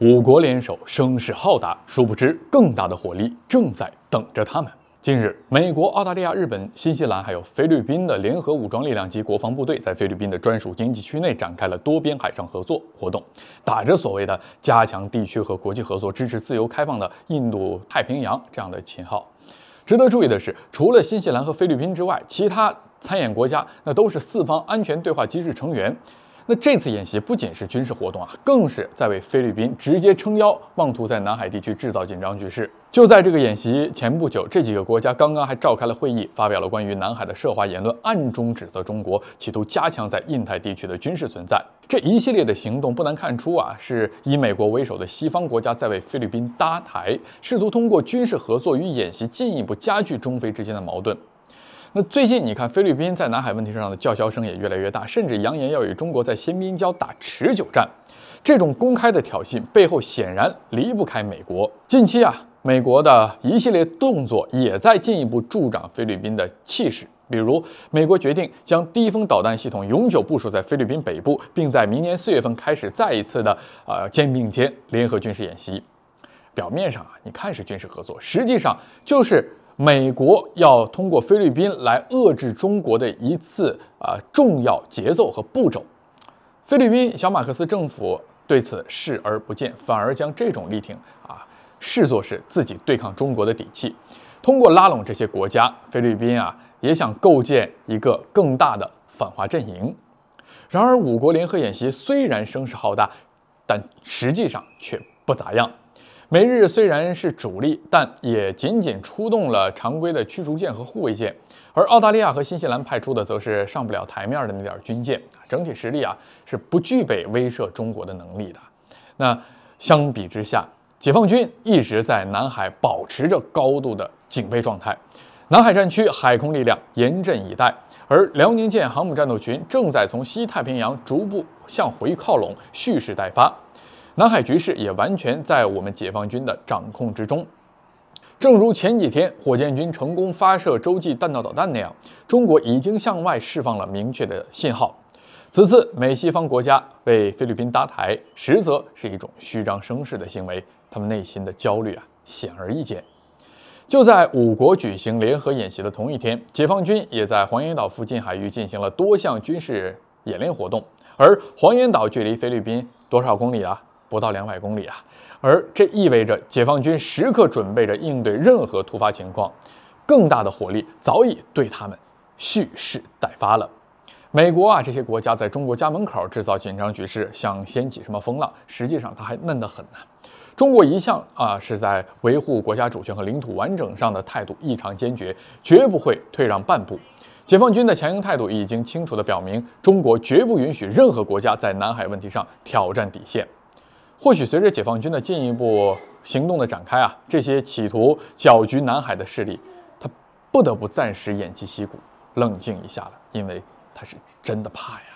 五国联手，声势浩大。殊不知，更大的火力正在等着他们。近日，美国、澳大利亚、日本、新西兰还有菲律宾的联合武装力量及国防部队，在菲律宾的专属经济区内展开了多边海上合作活动，打着所谓的“加强地区和国际合作，支持自由开放的印度太平洋”这样的旗号。值得注意的是，除了新西兰和菲律宾之外，其他参演国家那都是四方安全对话机制成员。那这次演习不仅是军事活动啊，更是在为菲律宾直接撑腰，妄图在南海地区制造紧张局势。就在这个演习前不久，这几个国家刚刚还召开了会议，发表了关于南海的涉华言论，暗中指责中国，企图加强在印太地区的军事存在。这一系列的行动不难看出啊，是以美国为首的西方国家在为菲律宾搭台，试图通过军事合作与演习进一步加剧中菲之间的矛盾。那最近你看，菲律宾在南海问题上的叫嚣声也越来越大，甚至扬言要与中国在新宾礁打持久战。这种公开的挑衅背后，显然离不开美国。近期啊，美国的一系列动作也在进一步助长菲律宾的气势。比如，美国决定将低风导弹系统永久部署在菲律宾北部，并在明年四月份开始再一次的啊肩并肩联合军事演习。表面上啊，你看是军事合作，实际上就是。美国要通过菲律宾来遏制中国的一次啊重要节奏和步骤，菲律宾小马克思政府对此视而不见，反而将这种力挺啊视作是自己对抗中国的底气。通过拉拢这些国家，菲律宾啊也想构建一个更大的反华阵营。然而五国联合演习虽然声势浩大，但实际上却不咋样。美日虽然是主力，但也仅仅出动了常规的驱逐舰和护卫舰，而澳大利亚和新西兰派出的则是上不了台面的那点军舰，整体实力啊是不具备威慑中国的能力的。那相比之下，解放军一直在南海保持着高度的警备状态，南海战区海空力量严阵以待，而辽宁舰航母战斗群正在从西太平洋逐步向回靠拢，蓄势待发。南海局势也完全在我们解放军的掌控之中，正如前几天火箭军成功发射洲际弹道导弹那样，中国已经向外释放了明确的信号。此次美西方国家为菲律宾搭台，实则是一种虚张声势的行为，他们内心的焦虑啊，显而易见。就在五国举行联合演习的同一天，解放军也在黄岩岛附近海域进行了多项军事演练活动，而黄岩岛距离菲律宾多少公里啊？不到两百公里啊，而这意味着解放军时刻准备着应对任何突发情况，更大的火力早已对他们蓄势待发了。美国啊，这些国家在中国家门口制造紧张局势，想掀起什么风浪？实际上，它还嫩得很呢。中国一向啊是在维护国家主权和领土完整上的态度异常坚决，绝不会退让半步。解放军的强硬态度已经清楚地表明，中国绝不允许任何国家在南海问题上挑战底线。或许随着解放军的进一步行动的展开啊，这些企图搅局南海的势力，他不得不暂时偃旗息鼓，冷静一下了，因为他是真的怕呀。